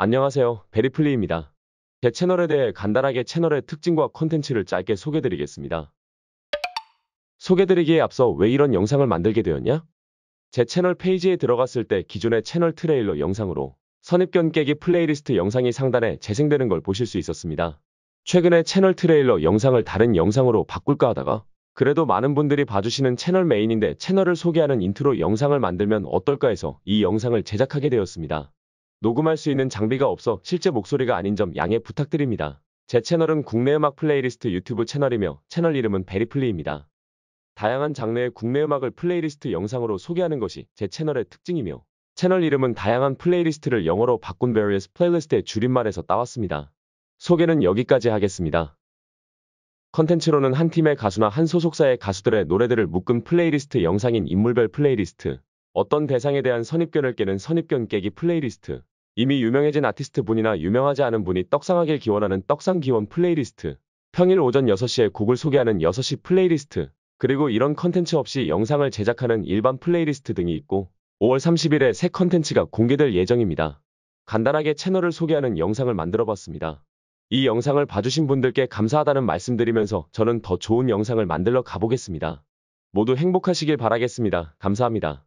안녕하세요. 베리플리입니다. 제 채널에 대해 간단하게 채널의 특징과 컨텐츠를 짧게 소개드리겠습니다. 소개드리기에 앞서 왜 이런 영상을 만들게 되었냐? 제 채널 페이지에 들어갔을 때 기존의 채널 트레일러 영상으로 선입견 깨기 플레이리스트 영상이 상단에 재생되는 걸 보실 수 있었습니다. 최근에 채널 트레일러 영상을 다른 영상으로 바꿀까 하다가 그래도 많은 분들이 봐주시는 채널 메인인데 채널을 소개하는 인트로 영상을 만들면 어떨까 해서 이 영상을 제작하게 되었습니다. 녹음할 수 있는 장비가 없어 실제 목소리가 아닌 점 양해 부탁드립니다. 제 채널은 국내 음악 플레이리스트 유튜브 채널이며 채널 이름은 베리플리입니다. 다양한 장르의 국내 음악을 플레이리스트 영상으로 소개하는 것이 제 채널의 특징이며 채널 이름은 다양한 플레이리스트를 영어로 바꾼 various 플레이리스트의 줄임말에서 따왔습니다. 소개는 여기까지 하겠습니다. 컨텐츠로는 한 팀의 가수나 한 소속사의 가수들의 노래들을 묶은 플레이리스트 영상인 인물별 플레이리스트, 어떤 대상에 대한 선입견을 깨는 선입견 깨기 플레이리스트, 이미 유명해진 아티스트 분이나 유명하지 않은 분이 떡상하길 기원하는 떡상 기원 플레이리스트. 평일 오전 6시에 곡을 소개하는 6시 플레이리스트. 그리고 이런 컨텐츠 없이 영상을 제작하는 일반 플레이리스트 등이 있고 5월 30일에 새 컨텐츠가 공개될 예정입니다. 간단하게 채널을 소개하는 영상을 만들어봤습니다. 이 영상을 봐주신 분들께 감사하다는 말씀드리면서 저는 더 좋은 영상을 만들러 가보겠습니다. 모두 행복하시길 바라겠습니다. 감사합니다.